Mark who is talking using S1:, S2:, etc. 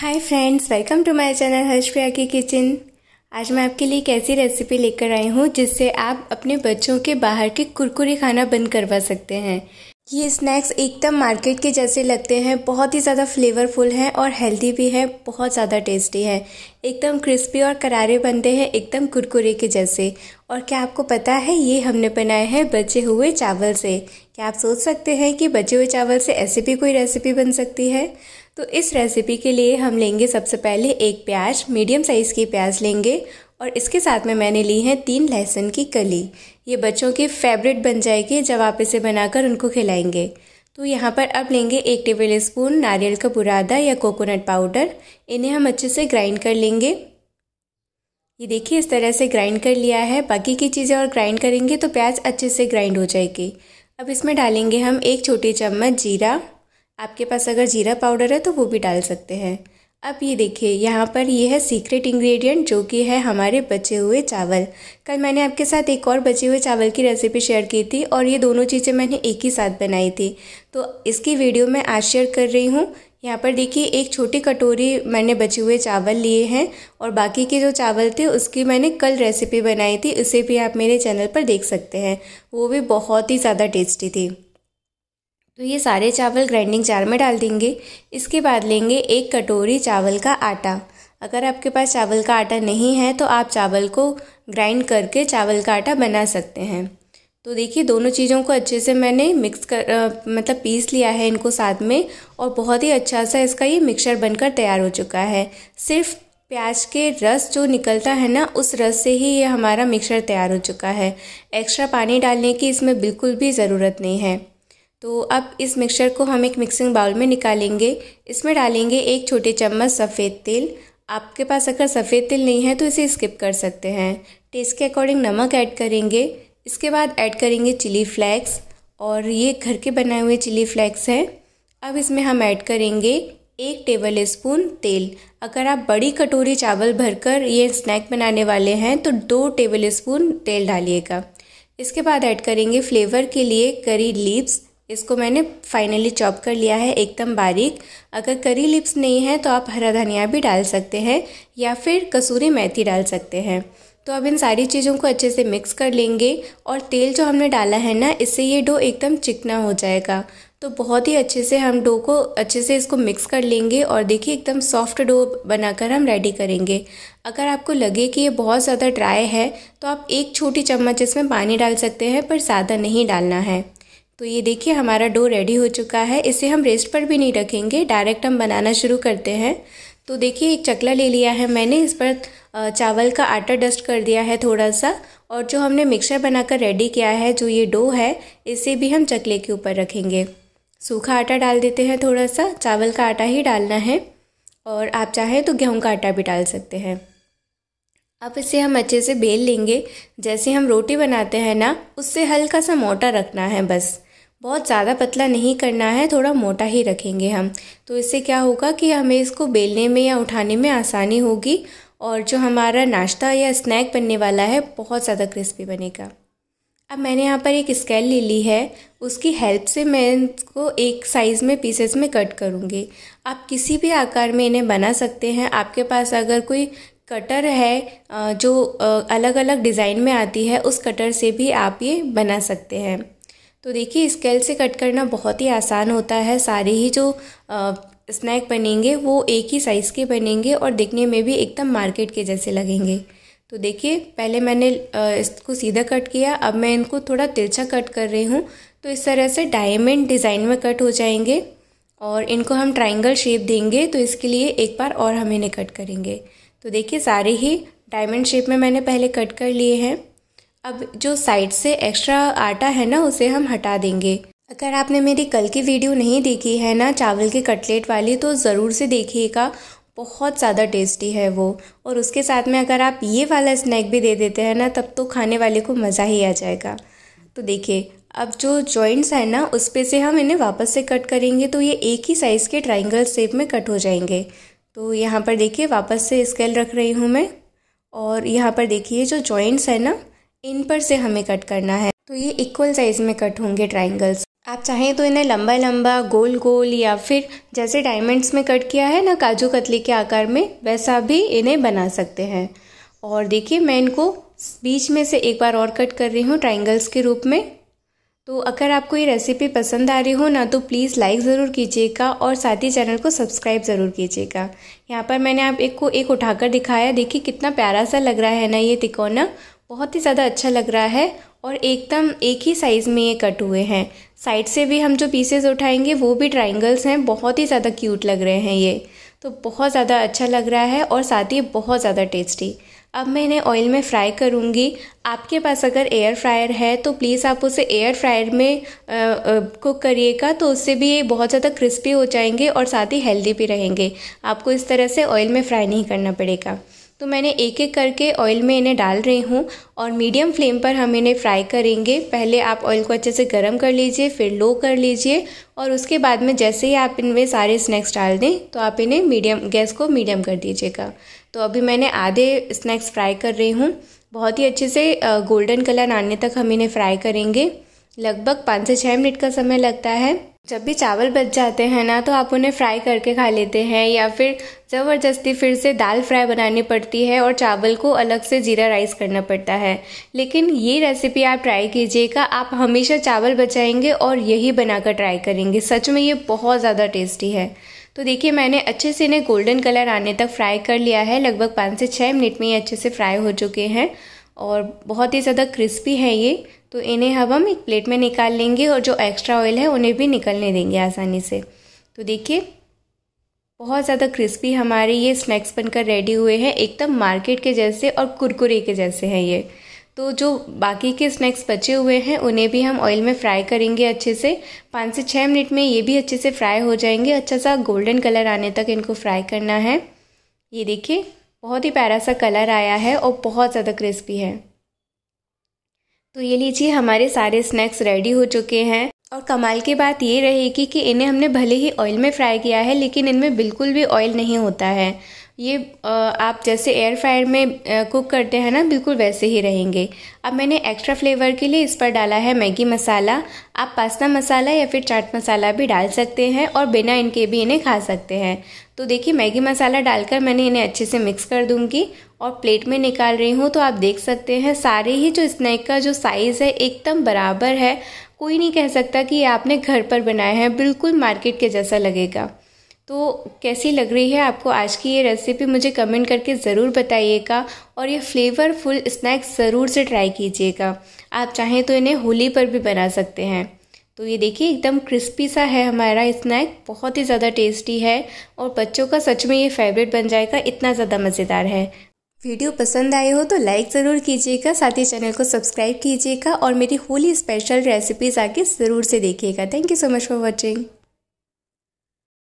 S1: hi friends welcome to my channel Harshpriya की kitchen आज मैं आपके लिए एक ऐसी रेसिपी लेकर आई हूँ जिससे आप अपने बच्चों के बाहर के कुरकुरे खाना बंद करवा सकते हैं ये स्नैक्स एकदम मार्केट के जैसे लगते हैं बहुत ही ज़्यादा फ्लेवरफुल हैं और हेल्दी भी हैं बहुत ज़्यादा टेस्टी है एकदम क्रिस्पी और करारे बनते हैं एकदम कुरकुरे के जैसे और क्या आपको पता है ये हमने बनाए हैं बचे हुए चावल से क्या आप सोच सकते हैं कि बचे हुए चावल से ऐसे भी कोई रेसिपी बन सकती है तो इस रेसिपी के लिए हम लेंगे सबसे पहले एक प्याज मीडियम साइज़ की प्याज लेंगे और इसके साथ में मैंने ली है तीन लहसुन की कली ये बच्चों की फेवरेट बन जाएगी जब आप इसे बनाकर उनको खिलाएंगे तो यहाँ पर अब लेंगे एक टेबल स्पून नारियल का बुरादा या कोकोनट पाउडर इन्हें हम अच्छे से ग्राइंड कर लेंगे ये देखिए इस तरह से ग्राइंड कर लिया है बाकी की चीज़ें और ग्राइंड करेंगे तो प्याज अच्छे से ग्राइंड हो जाएगी अब इसमें डालेंगे हम एक छोटी चम्मच जीरा आपके पास अगर जीरा पाउडर है तो वो भी डाल सकते हैं अब ये देखिए यहाँ पर ये है सीक्रेट इंग्रेडिएंट जो कि है हमारे बचे हुए चावल कल मैंने आपके साथ एक और बचे हुए चावल की रेसिपी शेयर की थी और ये दोनों चीज़ें मैंने एक ही साथ बनाई थी तो इसकी वीडियो मैं आज शेयर कर रही हूँ यहाँ पर देखिए एक छोटी कटोरी मैंने बचे हुए चावल लिए हैं और बाकी के जो चावल थे उसकी मैंने कल रेसिपी बनाई थी उसे भी आप मेरे चैनल पर देख सकते हैं वो भी बहुत ही ज़्यादा टेस्टी थी तो ये सारे चावल ग्राइंडिंग जार में डाल देंगे इसके बाद लेंगे एक कटोरी चावल का आटा अगर आपके पास चावल का आटा नहीं है तो आप चावल को ग्राइंड करके चावल का आटा बना सकते हैं तो देखिए दोनों चीज़ों को अच्छे से मैंने मिक्स कर आ, मतलब पीस लिया है इनको साथ में और बहुत ही अच्छा सा इसका ये मिक्सचर बनकर तैयार हो चुका है सिर्फ प्याज के रस जो निकलता है ना उस रस से ही ये हमारा मिक्सचर तैयार हो चुका है एक्स्ट्रा पानी डालने की इसमें बिल्कुल भी ज़रूरत नहीं है तो अब इस मिक्सचर को हम एक मिक्सिंग बाउल में निकालेंगे इसमें डालेंगे एक छोटे चम्मच सफ़ेद तेल आपके पास अगर सफ़ेद तिल नहीं है तो इसे स्किप कर सकते हैं टेस्ट के अकॉर्डिंग नमक ऐड करेंगे इसके बाद ऐड करेंगे चिली फ्लैक्स और ये घर के बनाए हुए चिली फ्लैक्स हैं अब इसमें हम ऐड करेंगे एक टेबल स्पून तेल अगर आप बड़ी कटोरी चावल भरकर ये स्नैक बनाने वाले हैं तो दो टेबल स्पून तेल डालिएगा इसके बाद ऐड करेंगे फ्लेवर के लिए करी लीव्स इसको मैंने फाइनली चॉप कर लिया है एकदम बारीक अगर करी लिप्स नहीं है तो आप हरा धनिया भी डाल सकते हैं या फिर कसूरी मेथी डाल सकते हैं तो अब इन सारी चीज़ों को अच्छे से मिक्स कर लेंगे और तेल जो हमने डाला है ना इससे ये डो एकदम चिकना हो जाएगा तो बहुत ही अच्छे से हम डो को अच्छे से इसको मिक्स कर लेंगे और देखिए एकदम सॉफ्ट डो बनाकर हम रेडी करेंगे अगर आपको लगे कि ये बहुत ज़्यादा ड्राई है तो आप एक छोटी चम्मच इसमें पानी डाल सकते हैं पर ज़्यादा नहीं डालना है तो ये देखिए हमारा डो रेडी हो चुका है इसे हम रेस्ट पर भी नहीं रखेंगे डायरेक्ट हम बनाना शुरू करते हैं तो देखिए एक चकला ले लिया है मैंने इस पर चावल का आटा डस्ट कर दिया है थोड़ा सा और जो हमने मिक्सर बनाकर रेडी किया है जो ये डो है इसे भी हम चकले के ऊपर रखेंगे सूखा आटा डाल देते हैं थोड़ा सा चावल का आटा ही डालना है और आप चाहें तो गेहूं का आटा भी डाल सकते हैं अब इसे हम अच्छे से बेल लेंगे जैसे हम रोटी बनाते हैं ना उससे हल्का सा मोटा रखना है बस बहुत ज़्यादा पतला नहीं करना है थोड़ा मोटा ही रखेंगे हम तो इससे क्या होगा कि हमें इसको बेलने में या उठाने में आसानी होगी और जो हमारा नाश्ता या स्नैक बनने वाला है बहुत ज़्यादा क्रिस्पी बनेगा अब मैंने यहाँ पर एक स्केल ले ली है उसकी हेल्प से मैं इसको एक साइज़ में पीसेस में कट करूँगी आप किसी भी आकार में इन्हें बना सकते हैं आपके पास अगर कोई कटर है जो अलग अलग डिज़ाइन में आती है उस कटर से भी आप ये बना सकते हैं तो देखिए स्केल से कट करना बहुत ही आसान होता है सारे ही जो स्नैक बनेंगे वो एक ही साइज़ के बनेंगे और दिखने में भी एकदम मार्केट के जैसे लगेंगे तो देखिए पहले मैंने इसको सीधा कट किया अब मैं इनको थोड़ा तिरछा कट कर रही हूँ तो इस तरह से डायमंड डिज़ाइन में कट हो जाएंगे और इनको हम ट्राइंगल शेप देंगे तो इसके लिए एक बार और हम इन्हें कट करेंगे तो देखिए सारे ही डायमंड शेप में मैंने पहले कट कर लिए हैं अब जो साइड से एक्स्ट्रा आटा है ना उसे हम हटा देंगे अगर आपने मेरी कल की वीडियो नहीं देखी है ना चावल की कटलेट वाली तो ज़रूर से देखिएगा बहुत ज़्यादा टेस्टी है वो और उसके साथ में अगर आप ये वाला स्नैक भी दे देते हैं ना तब तो खाने वाले को मज़ा ही आ जाएगा तो देखिए अब जो जॉइंट्स हैं ना उस पर से हम इन्हें वापस से कट करेंगे तो ये एक ही साइज़ के ट्राइंगल शेप में कट हो जाएंगे तो यहाँ पर देखिए वापस से स्केल रख रही हूँ मैं और यहाँ पर देखिए जो जॉइंट्स हैं ना इन पर से हमें कट करना है तो ये इक्वल साइज़ में कट होंगे ट्राइंगल्स आप चाहें तो इन्हें लंबा लंबा गोल गोल या फिर जैसे डायमंड्स में कट किया है ना काजू कतली के आकार में वैसा भी इन्हें बना सकते हैं और देखिए मैं इनको बीच में से एक बार और कट कर रही हूँ ट्राइंगल्स के रूप में तो अगर आपको ये रेसिपी पसंद आ रही हो ना तो प्लीज़ लाइक ज़रूर कीजिएगा और साथ ही चैनल को सब्सक्राइब ज़रूर कीजिएगा यहाँ पर मैंने आप एक को एक उठाकर दिखाया देखिए कितना प्यारा सा लग रहा है ना ये तिकोना बहुत ही ज़्यादा अच्छा लग रहा है और एकदम एक ही साइज़ में ये कट हुए हैं साइड से भी हम जो पीसेज उठाएंगे वो भी ट्राइंगल्स हैं बहुत ही ज़्यादा क्यूट लग रहे हैं ये तो बहुत ज़्यादा अच्छा लग रहा है और साथ ही बहुत ज़्यादा टेस्टी अब मैं इन्हें ऑयल में फ्राई करूँगी आपके पास अगर एयर फ्रायर है तो प्लीज़ आप उसे एयर फ्रायर में कुक करिएगा तो उससे भी ये बहुत ज़्यादा क्रिस्पी हो जाएंगे और साथ ही हेल्दी भी रहेंगे आपको इस तरह से ऑयल में फ्राई नहीं करना पड़ेगा तो मैंने एक एक करके ऑयल में इन्हें डाल रही हूँ और मीडियम फ्लेम पर हम इन्हें फ्राई करेंगे पहले आप ऑयल को अच्छे से गर्म कर लीजिए फिर लो कर लीजिए और उसके बाद में जैसे ही आप इनमें सारे स्नैक्स डाल दें तो आप इन्हें मीडियम गैस को मीडियम कर दीजिएगा तो अभी मैंने आधे स्नैक्स फ्राई कर रही हूँ बहुत ही अच्छे से गोल्डन कलर आने तक हम इन्हें फ्राई करेंगे लगभग पाँच से छः मिनट का समय लगता है जब भी चावल बच जाते हैं ना तो आप उन्हें फ्राई करके खा लेते हैं या फिर ज़बरदस्ती फिर से दाल फ्राई बनानी पड़ती है और चावल को अलग से जीरा राइस करना पड़ता है लेकिन ये रेसिपी आप ट्राई कीजिएगा आप हमेशा चावल बचाएंगे और यही बनाकर ट्राई करेंगे सच में ये बहुत ज़्यादा टेस्टी है तो देखिए मैंने अच्छे से इन्हें गोल्डन कलर आने तक फ्राई कर लिया है लगभग पाँच से छः मिनट में ये अच्छे से फ्राई हो चुके हैं और बहुत ही ज़्यादा क्रिस्पी है ये तो इन्हें अब हम एक प्लेट में निकाल लेंगे और जो एक्स्ट्रा ऑयल है उन्हें भी निकलने देंगे आसानी से तो देखिए बहुत ज़्यादा क्रिस्पी हमारे ये स्नैक्स बनकर रेडी हुए हैं एकदम मार्केट के जैसे और कुरकुरे के जैसे हैं ये तो जो बाकी के स्नैक्स बचे हुए हैं उन्हें भी हम ऑयल में फ्राई करेंगे अच्छे से पाँच से छः मिनट में ये भी अच्छे से फ्राई हो जाएंगे अच्छा सा गोल्डन कलर आने तक इनको फ्राई करना है ये देखिए बहुत ही प्यारा सा कलर आया है और बहुत ज़्यादा क्रिस्पी है तो ये लीजिए हमारे सारे स्नैक्स रेडी हो चुके हैं और कमाल की बात ये रहेगी कि इन्हें हमने भले ही ऑयल में फ्राई किया है लेकिन इनमें बिल्कुल भी ऑयल नहीं होता है ये आप जैसे एयर फ्रायर में कुक करते हैं ना बिल्कुल वैसे ही रहेंगे अब मैंने एक्स्ट्रा फ्लेवर के लिए इस पर डाला है मैगी मसाला आप पास्ता मसाला या फिर चाट मसाला भी डाल सकते हैं और बिना इनके भी इन्हें खा सकते हैं तो देखिए मैगी मसाला डालकर मैंने इन्हें अच्छे से मिक्स कर दूंगी और प्लेट में निकाल रही हूँ तो आप देख सकते हैं सारे ही जो स्नैक का जो साइज़ है एकदम बराबर है कोई नहीं कह सकता कि ये आपने घर पर बनाया है बिल्कुल मार्केट के जैसा लगेगा तो कैसी लग रही है आपको आज की ये रेसिपी मुझे कमेंट करके ज़रूर बताइएगा और ये फ्लेवरफुल स्नैक्स ज़रूर से ट्राई कीजिएगा आप चाहें तो इन्हें होली पर भी बना सकते हैं तो ये देखिए एकदम क्रिस्पी सा है हमारा स्नैक बहुत ही ज़्यादा टेस्टी है और बच्चों का सच में ये फेवरेट बन जाएगा इतना ज़्यादा मज़ेदार है वीडियो पसंद आए हो तो लाइक ज़रूर कीजिएगा साथ ही चैनल को सब्सक्राइब कीजिएगा और मेरी होली स्पेशल रेसिपीज़ आके ज़रूर से देखिएगा thank you so much for watching